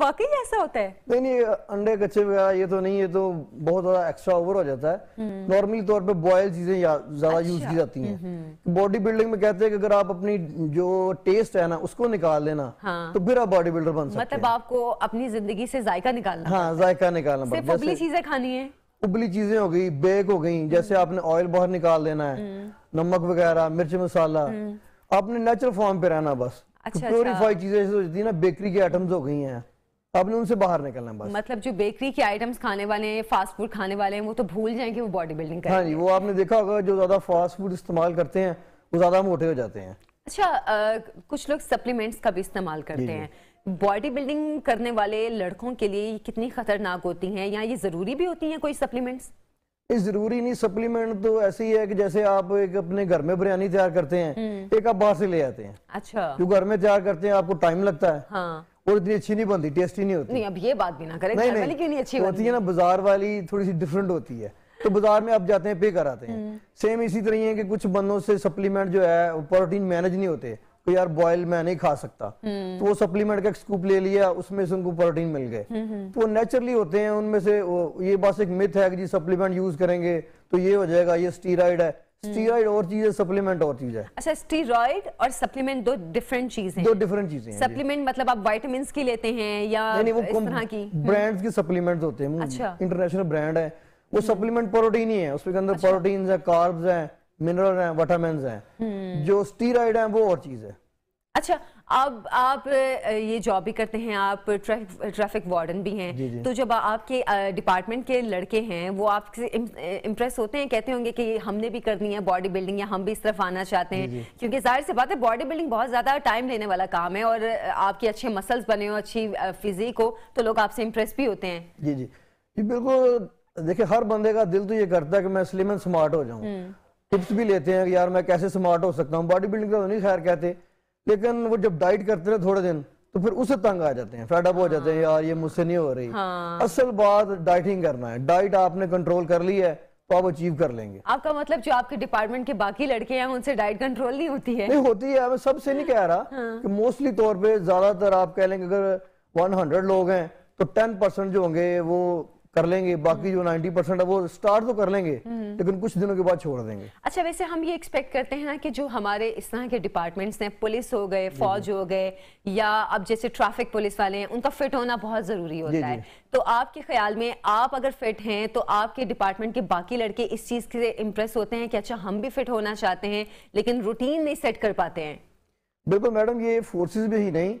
वाकई ऐसा होता है नहीं नहीं अंडे कच्चे वगैरह ये तो नहीं ये तो बहुत ज्यादा एक्स्ट्रा ओवर हो जाता है नॉर्मली हम्म। तौर पे बॉयल चीजें ज्यादा अच्छा। यूज की जाती हैं बॉडी हम्म, बिल्डिंग हम्म। में कहते हैं कि अगर आप अपनी जो टेस्ट है ना उसको निकाल लेना हाँ। तो फिर आप बॉडी बिल्डर बन सकते मतलब आपको अपनी जिंदगी से जायका निकालना हाँ जायका निकालना सिर्फ चीजें खानी है उबली चीजें हो गई बेक हो गई जैसे आपने ऑयल बाहर निकाल लेना है नमक वगैरह मिर्च मसाला आपने नेचुरल फॉर्म पे रहना बस प्योरीफाइड तो अच्छा, अच्छा। चीजें ना बेकरी के आइटम्स हो गई हैं आपने उनसे बाहर निकलना बस मतलब जो बेकरी के आइटम्स खाने वाले हैं फास्ट फूड खाने वाले हैं वो तो भूल जाएं कि वो बॉडी बिल्डिंग हाँ जी वो आपने देखा होगा जो ज्यादा फास्ट फूड इस्तेमाल करते हैं वो ज्यादा मोटे हो जाते हैं अच्छा आ, कुछ लोग सप्लीमेंट्स का भी इस्तेमाल करते हैं बॉडी बिल्डिंग करने वाले लड़कों के लिए कितनी खतरनाक होती हैं या ये जरूरी भी होती हैं कोई सप्लीमेंट्स ये जरूरी नहीं सप्लीमेंट तो ऐसे ही है कि जैसे आप एक अपने घर में बिरयानी तैयार करते हैं हम्म। एक आप बाहर से ले आते हैं अच्छा जो घर में तैयार करते हैं आपको टाइम लगता है हाँ। और इतनी अच्छी नहीं बनती टेस्टी नहीं होती नहीं अब ये बात भी ना करें नहीं, नहीं, क्यों नहीं अच्छी तो होती है ना बाजार वाली थोड़ी सी डिफरेंट होती है तो बाजार में आप जाते हैं पे कराते हैं सेम हम्म। इसी तरह है कि कुछ बंदों से सप्लीमेंट जो है प्रोटीन मैनेज नहीं होते तो यार बॉयल मैं नहीं खा सकता हम्म। तो वो सप्लीमेंट का स्कूप ले लिया उसमें से उनको प्रोटीन मिल गए हम्म, तो वो नेचुरली होते हैं उनमें से ये बस एक मिथ है कि जी सप्लीमेंट यूज करेंगे तो ये हो जाएगा ये स्टीराइड है स्टीरॉइड हम्म। और चीज है सप्लीमेंट और चीज है अच्छा स्टीरॉइड और सप्लीमेंट दो डिफरेंट है दो डिफरेंट चीजें सप्लीमेंट मतलब आप वाइटामिन की लेते हैं या नहीं वो इस तरह की ब्रांड्स हम्म। के सप्लीमेंट होते हैं अच्छा इंटरनेशनल ब्रांड है वो सप्लीमेंट हम्म। प्रोटीन ही है उसके अंदर प्रोटीन है कार्ब्स है मिनरल है वाइटामिन है जो स्टीरॉइड है वो और चीज है अच्छा अब आप ये जॉब भी करते हैं आप ट्रैफिक वार्डन भी हैं जी जी। तो जब आपके डिपार्टमेंट के लड़के हैं वो आपसे इम्प्रेस होते हैं कहते होंगे कि हमने भी करनी है बॉडी बिल्डिंग या हम भी इस तरफ आना चाहते हैं क्योंकि जाहिर सी बात है बॉडी बिल्डिंग बहुत ज़्यादा टाइम लेने वाला काम है और आपके अच्छे मसल्स बने हो अच्छी फिजिक हो तो लोग आपसे इम्प्रेस भी होते हैं जी जी बिल्कुल देखिये हर बंदे का दिल तो ये करता है कि मैं स्मार्ट हो जाऊँ टिप्स हम्म। भी लेते हैं यार मैं कैसे स्मार्ट हो सकता हूँ बॉडी बिल्डिंग का तो नहीं खैर कहते लेकिन वो जब डाइट करते हैं थोड़े दिन तो फिर उसे तंग आ जाते हैं फेडअप हाँ। हो जाते हैं यार ये मुझसे नहीं हो रही हाँ। असल बात डाइटिंग करना है डाइट आपने कंट्रोल कर ली है तो आप अचीव कर लेंगे आपका मतलब जो आपके डिपार्टमेंट के बाकी लड़के हैं उनसे डाइट कंट्रोल नहीं होती है नहीं होती है मैं सबसे नहीं कह रहा हाँ। कि मोस्टली तौर पे ज्यादातर आप कह लेंगे अगर 100 लोग हैं तो 10 परसेंट जो होंगे वो कर लेंगे बाकी जो 90 परसेंट है वो स्टार्ट तो कर लेंगे हम्म। लेकिन कुछ दिनों के बाद छोड़ देंगे अच्छा वैसे हम ये एक्सपेक्ट करते हैं ना कि जो हमारे इस तरह के डिपार्टमेंट्स हैं पुलिस हो गए फौज हो गए या अब जैसे ट्रैफिक पुलिस वाले हैं उनका फिट होना बहुत ज़रूरी होता है तो आपके ख्याल में आप अगर फिट हैं तो आपके डिपार्टमेंट के बाकी लड़के इस चीज़ के इम्प्रेस होते हैं कि अच्छा हम भी फिट होना चाहते हैं लेकिन रूटीन नहीं सेट कर पाते हैं बिल्कुल मैडम ये फोर्सेज भी ही नहीं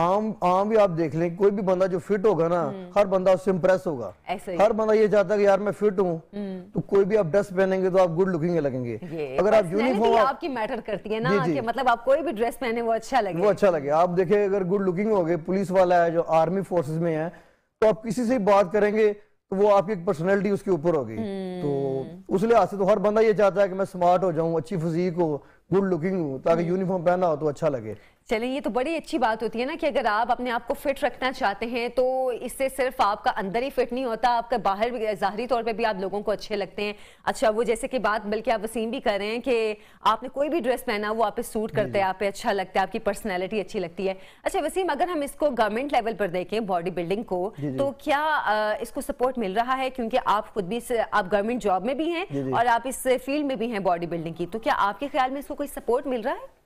आम आम भी आप देख लें कोई भी बंदा जो फिट होगा ना हम्म। हर बंदा उससे इम्प्रेस होगा हर बंदा ये चाहता है कि यार मैं फिट हूँ हम्म। तो कोई भी आप ड्रेस पहनेंगे तो आप गुड लुकिंग लगेंगे अगर आप यूनिफॉर्म आपकी मैटर करती है ना कि मतलब आप कोई भी ड्रेस पहने वो अच्छा लगे वो अच्छा लगे आप देखे अगर गुड लुकिंग हो गए पुलिस वाला है जो आर्मी फोर्सेज में है तो आप किसी से बात करेंगे तो वो आपकी पर्सनैलिटी उसके ऊपर होगी तो हम्म। उस लिहाज से तो हर बंदा ये चाहता है कि मैं स्मार्ट हो जाऊँ अच्छी फिजीक हो गुड लुकिंग हो ताकि यूनिफॉर्म पहना हो तो अच्छा लगे चलें ये तो बड़ी अच्छी बात होती है ना कि अगर आप अपने आप को फिट रखना चाहते हैं तो इससे सिर्फ आपका अंदर ही फिट नहीं होता आपका बाहर भी ज़ाहरी तौर पे भी आप लोगों को अच्छे लगते हैं अच्छा वो जैसे कि बात बल्कि आप वसीम भी कर रहे हैं कि आपने कोई भी ड्रेस पहना वो आप पे सूट करते हैं आप पे अच्छा लगता है आपकी पर्सनैलिटी अच्छी लगती है अच्छा वसीम अगर हम इसको गवर्नमेंट लेवल पर देखें बॉडी बिल्डिंग को तो क्या इसको सपोर्ट मिल रहा है क्योंकि आप खुद भी आप गवर्नमेंट जॉब में भी हैं और आप इस फील्ड में भी हैं बॉडी बिल्डिंग की तो क्या आपके ख्याल में इसको कोई सपोर्ट मिल रहा है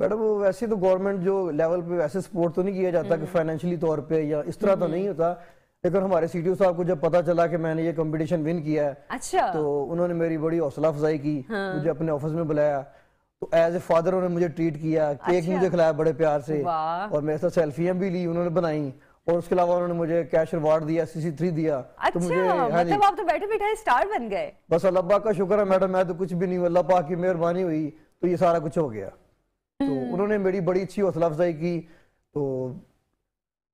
मैडम वैसे तो गवर्नमेंट जो लेवल पे वैसे सपोर्ट तो नहीं किया जाता कि फाइनेंशियली हम्म। तौर पे या इस तरह तो हम्म। नहीं होता लेकिन हमारे ओ साहब को जब पता चला कि मैंने ये कंपटीशन विन किया है अच्छा तो उन्होंने मेरी बड़ी हौसला अफजाई की हाँ। मुझे अपने ऑफिस में बुलाया तो एज ए फादर उन्होंने मुझे ट्रीट किया केक अच्छा। मुझे खिलाया बड़े प्यार से और मेरे साथ सेल्फियां भी ली उन्होंने बनाई और उसके अलावा उन्होंने मुझे कैश रिवार्ड दिया सीसी थ्री दिया तो अच्छा, तो मुझे हाँ मतलब आप तो बैठे बैठे स्टार बन गए बस अल्लाह पाक का शुक्र है मैडम मैं तो कुछ भी नहीं हूँ अल्लाह पाक की मेहरबानी हुई तो ये सारा कुछ हो गया तो हम्म। उन्होंने मेरी बड़ी अच्छी हौसला अफजाई की तो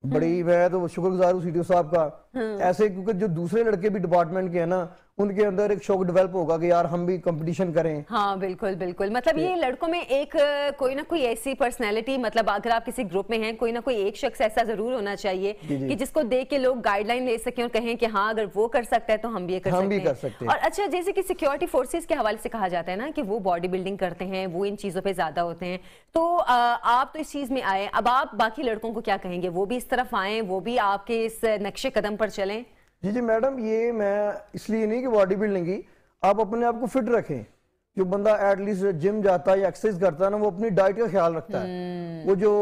बड़ी हम्म। मैं तो शुक्रगुजार हूँ सी साहब का हाँ। ऐसे क्योंकि जो दूसरे लड़के भी डिपार्टमेंट के हैं ना उनके अंदर एक शौक डेवलप होगा कि यार हम भी कंपटीशन करें हाँ बिल्कुल बिल्कुल मतलब ये लड़कों में एक कोई ना कोई ऐसी पर्सनैलिटी मतलब अगर आप किसी ग्रुप में हैं कोई ना कोई एक शख्स ऐसा जरूर होना चाहिए कि जिसको देख के लोग गाइडलाइन ले सके और कहें कि हाँ अगर वो कर सकता है तो हम भी ये कर हम सकते भी कर सकते हैं और अच्छा जैसे की सिक्योरिटी फोर्सेज के हवाले से कहा जाता है ना कि वो बॉडी बिल्डिंग करते हैं वो इन चीज़ों पर ज्यादा होते हैं तो आप तो इस चीज़ में आए अब आप बाकी लड़कों को क्या कहेंगे वो भी इस तरफ आए वो भी आपके इस नक्शे कदम पर चलें जी जी मैडम ये मैं इसलिए नहीं कि बॉडी बिल्डिंग की आप अपने आप को फिट रखें जो बंदा एटलीस्ट जिम जाता है या एक्सरसाइज करता है ना वो अपनी डाइट का ख्याल रखता है हम्म। वो जो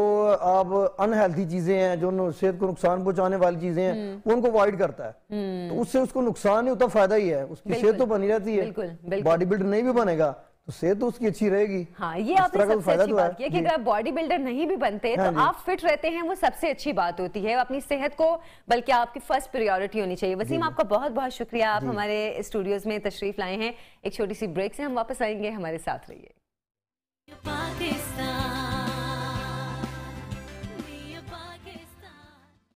आप अनहेल्थी चीजें हैं जो सेहत को नुकसान पहुंचाने वाली चीजें हैं हम्म। वो उनको अवॉइड करता है हम्म। तो उससे उसको नुकसान नहीं होता फायदा ही है उसकी सेहत तो बनी रहती है बॉडी बिल्ड नहीं भी बनेगा तो सेहत तो उसकी अच्छी रहेगी हाँ ये आपने सबसे अच्छी तो बात की कि अगर आप बॉडी बिल्डर नहीं भी बनते हाँ तो आप फिट रहते हैं वो सबसे अच्छी बात होती है अपनी सेहत को बल्कि आपकी फर्स्ट प्रायोरिटी होनी चाहिए वसीम आपका बहुत बहुत शुक्रिया आप हमारे स्टूडियोज में तशरीफ लाए हैं एक छोटी सी ब्रेक से हम वापस आएंगे हमारे साथ रहिए पाकिस्तान